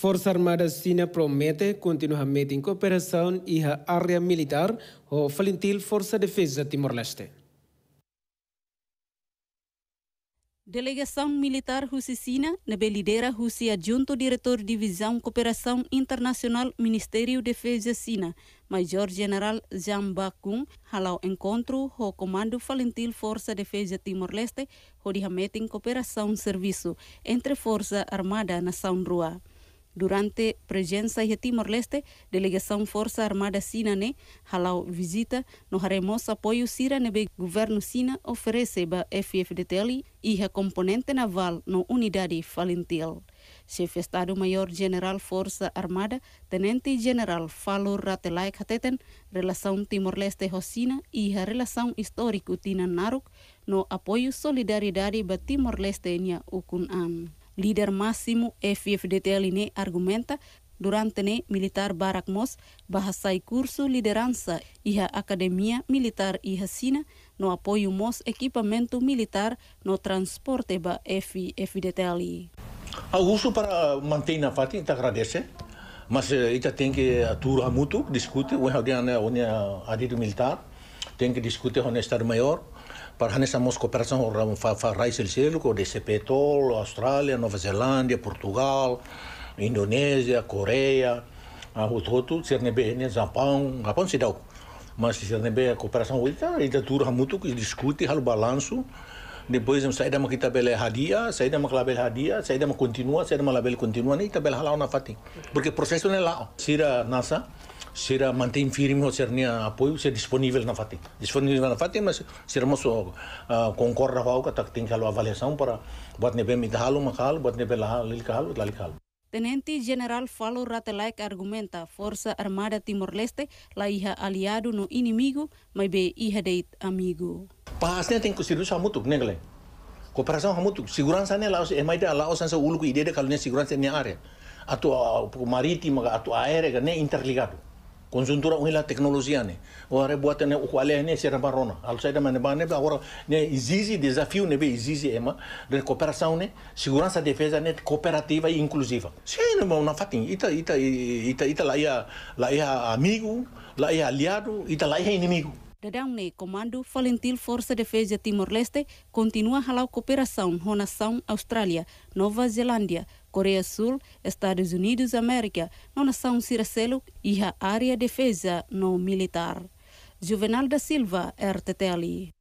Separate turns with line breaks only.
Força Armada China promete continuamente em cooperação e a área militar ou falentil Força Defesa Timor-Leste.
Delegação militar russicina na Belidera Rússia junto diretor divisão cooperação internacional Ministério Defesa China, Major General Jean Bakun, halau encontro o comando falentil Força Defesa Timor-Leste, ho em cooperação serviço entre Força Armada Nação Rua. durante presença de Timor-Leste, delegação Força Armada Sina ne halau visita no haremos apoio Sira nebe governo Sina oferece ba FFDTL e a componente naval no unidade Falintil. Chefe Estado-Maior General Força Armada, Tenente General Falor Ratelaik Hateten, relação Timor-Leste Rosina e a relação histórico Tina Naruk no apoio solidariedade ba Timor-Leste nia Ukun Am. líder máximo FFDTL ini argumenta durante ne militar Mos bahasai curso liderança e a academia militar e Sina no apoio mos equipamento militar no transporte ba FFDTL.
Augusto para manter na parte, te agradece. Mas ita tem que aturar muito, discute, o que é a militar, tem que discutir Estado maior para necessitamos cooperação com o Raiz El Cielo, com ah, o DCP Tol, Austrália, Nova Zelândia, Portugal, Indonésia, Coreia, outro, CNB, Japão, Japão se dá. Mas CNB, a cooperação ainda a dura muito, discute há o balanço depois saídama ki tabela hadia é saídama ki label hadia é saídama continua saídama label continua nem tabela halau na fati porque processo é lá. Se sira nasa sira mantém firme o sernia apoio se disponível na fati disponível na fati mas se sira moso ah, concorda com ka tak tá, tem que avaliação para bot ne bem idhalo makal bot ne bela lil kahal lal kahal
Tenente General Falo Ratelaik argumenta Força Armada Timor-Leste la hija aliado no inimigo, mas be hija de amigo
bahasnya tinggal serius kamu tuh nengle kooperasan kamu tuh seguransannya laos emai dia laos sanse ulu ku ide dia kalau seguransa ni area atau uh, marítima atau aérea que nem interligado conjuntura com a tecnologia né agora boa né o qual é né ser barona al sair da maneira né agora né exige desafio né exige ema de cooperação né segurança defesa né cooperativa e inclusiva sim não não fatin ita ita ita ita lá ia lá ia amigo lá ia aliado ita lá ia inimigo
Dadang ne né, Comando Falentil Força Defesa Timor-Leste continua a cooperação com a nação Austrália, Nova Zelândia, Coreia Sul, Estados Unidos América, na nação Ciracelo e a área defesa no militar. Juvenal da Silva, RTTL.